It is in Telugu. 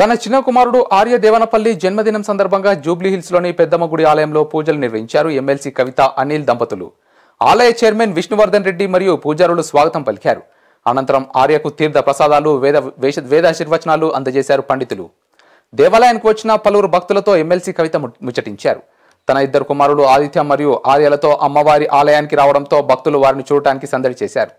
తన చిన్న కుమారుడు ఆర్య దేవనపల్లి జన్మదినం సందర్భంగా జూబ్లీహిల్స్లోని పెద్దమ్మగుడి ఆలయంలో పూజలు నిర్వహించారు ఎమ్మెల్సీ కవిత అనిల్ దంపతులు ఆలయ చైర్మన్ విష్ణువర్ధన్ రెడ్డి మరియు పూజారులు స్వాగతం పలికారు అనంతరం ఆర్యకు తీర్థ ప్రసాదాలు వేద వేష వేదాశీర్వచనాలు అందజేశారు పండితులు దేవాలయానికి వచ్చిన పలువురు భక్తులతో ఎమ్మెల్సీ కవిత ముచ్చటించారు తన ఇద్దరు కుమారులు ఆదిత్య మరియు ఆర్యలతో అమ్మవారి ఆలయానికి రావడంతో భక్తులు వారిని చూడటానికి సందడి చేశారు